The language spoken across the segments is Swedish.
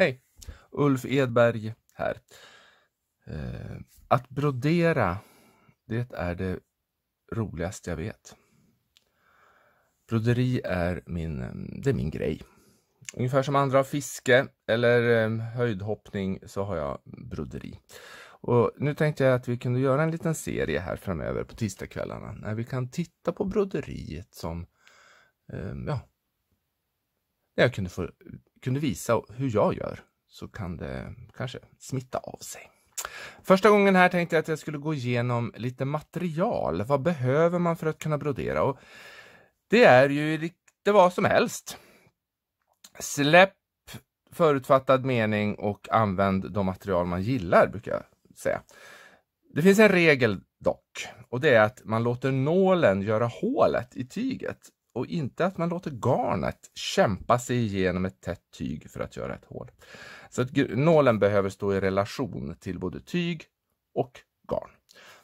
Hej! Ulf Edberg här. Eh, att brodera, det är det roligaste jag vet. Broderi är min, det är min grej. Ungefär som andra har fiske eller eh, höjdhoppning så har jag broderi. Och nu tänkte jag att vi kunde göra en liten serie här framöver på tisdagskvällarna när vi kan titta på broderiet som, eh, ja, jag kunde få kunde visa hur jag gör så kan det kanske smitta av sig. Första gången här tänkte jag att jag skulle gå igenom lite material. Vad behöver man för att kunna brodera? Och det är ju lite vad som helst. Släpp förutfattad mening och använd de material man gillar, brukar jag säga. Det finns en regel dock och det är att man låter nålen göra hålet i tyget och inte att man låter garnet kämpa sig igenom ett tätt tyg för att göra ett hål. Så att nålen behöver stå i relation till både tyg och garn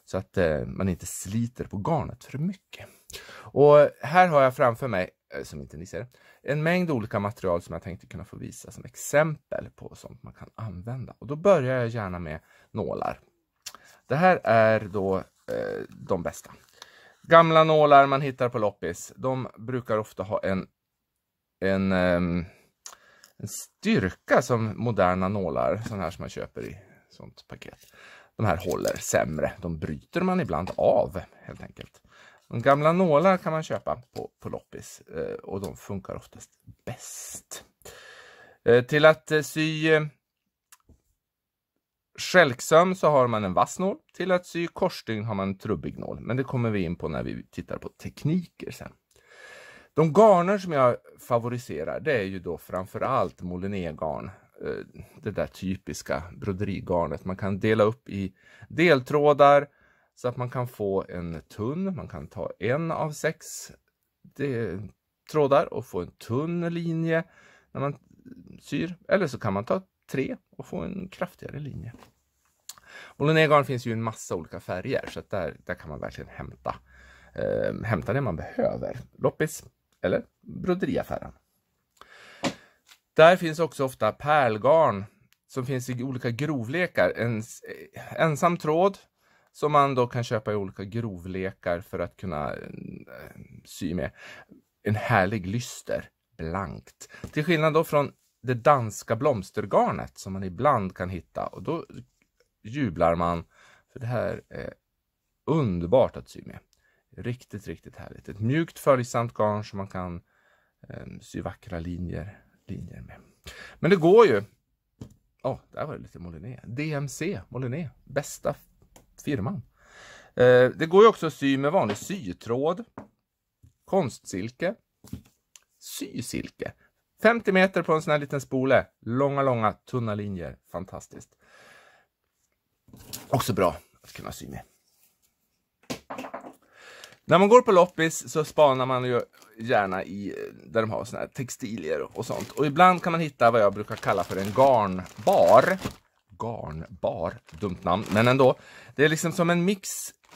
så att eh, man inte sliter på garnet för mycket. Och här har jag framför mig, eh, som inte ni ser, en mängd olika material som jag tänkte kunna få visa som exempel på sånt man kan använda. Och då börjar jag gärna med nålar. Det här är då eh, de bästa. Gamla nålar man hittar på loppis, de brukar ofta ha en, en, ehm, en styrka som moderna nålar, sådana här som man köper i sånt paket. De här håller sämre, de bryter man ibland av helt enkelt. De gamla nålar kan man köpa på, på loppis eh, och de funkar oftast bäst. Eh, till att eh, sy Stjälksöm så har man en vass nål, till att sy korsstygn har man en trubbig nål. Men det kommer vi in på när vi tittar på tekniker sen. De garner som jag favoriserar det är ju då framförallt molinégarn. Eh, det där typiska broderigarnet. Man kan dela upp i deltrådar så att man kan få en tunn, man kan ta en av sex trådar och få en tunn linje när man syr. Eller så kan man ta 3 och få en kraftigare linje. Bolognese finns ju i en massa olika färger så där, där kan man verkligen hämta, eh, hämta det man behöver. Loppis eller broderiaffären. Där finns också ofta pärlgarn som finns i olika grovlekar. En, eh, ensam tråd som man då kan köpa i olika grovlekar för att kunna eh, sy med. En härlig lyster, blankt. Till skillnad då från det danska blomstergarnet som man ibland kan hitta och då jublar man för det här är underbart att sy med. Riktigt, riktigt härligt. Ett mjukt följsamt garn som man kan eh, sy vackra linjer, linjer med. Men det går ju. Ja, oh, där var det lite Moliné. DMC Moliné, bästa firman. Eh, det går ju också att sy med vanlig sytråd, konstsilke, sysilke. 50 meter på en sån här liten spole. Långa, långa, tunna linjer. Fantastiskt. Också bra att kunna sy med. När man går på loppis så spanar man ju gärna i eh, där de har såna här textilier och sånt. Och ibland kan man hitta vad jag brukar kalla för en garnbar garnbar. Dumt namn, men ändå. Det är liksom som en mix.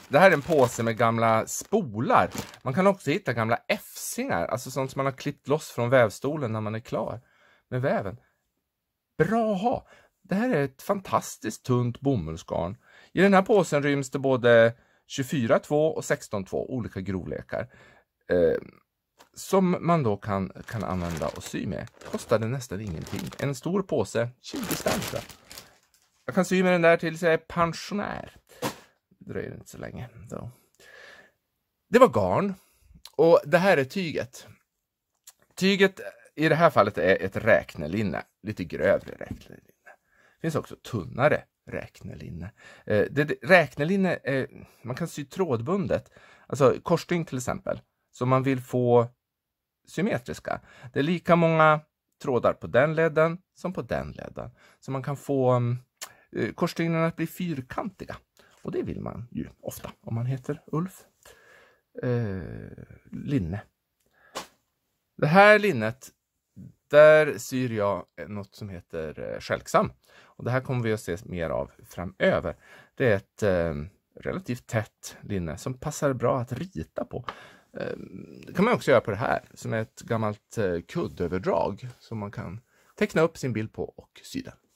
Det här är en påse med gamla spolar. Man kan också hitta gamla efsingar, alltså sånt som man har klippt loss från vävstolen när man är klar med väven. Bra att ha! Det här är ett fantastiskt tunt bomullsgarn. I den här påsen ryms det både 24x2 och 16x2, olika grovlekar. Eh, som man då kan, kan använda och sy med. Kostade nästan ingenting. En stor påse, 20 spänn jag kan sy med den där tills jag är pensionär. Det dröjer inte så länge. Då. Det var garn. Och det här är tyget. Tyget i det här fallet är ett räknelinne, lite grövre räknelinne. Det finns också tunnare räknelinne. Eh, det, räknelinne, är, eh, man kan sy trådbundet, alltså korsstygn till exempel, som man vill få symmetriska. Det är lika många trådar på den ledden som på den ledden. Så man kan få mm, Eh, korsstygnen att bli fyrkantiga. Och det vill man ju ofta om man heter Ulf eh, linne. Det här linnet, där syr jag något som heter eh, skälksam. Och det här kommer vi att se mer av framöver. Det är ett eh, relativt tätt linne som passar bra att rita på. Ehm, det kan man också göra på det här, som är ett gammalt eh, kuddöverdrag som man kan teckna upp sin bild på och sy den.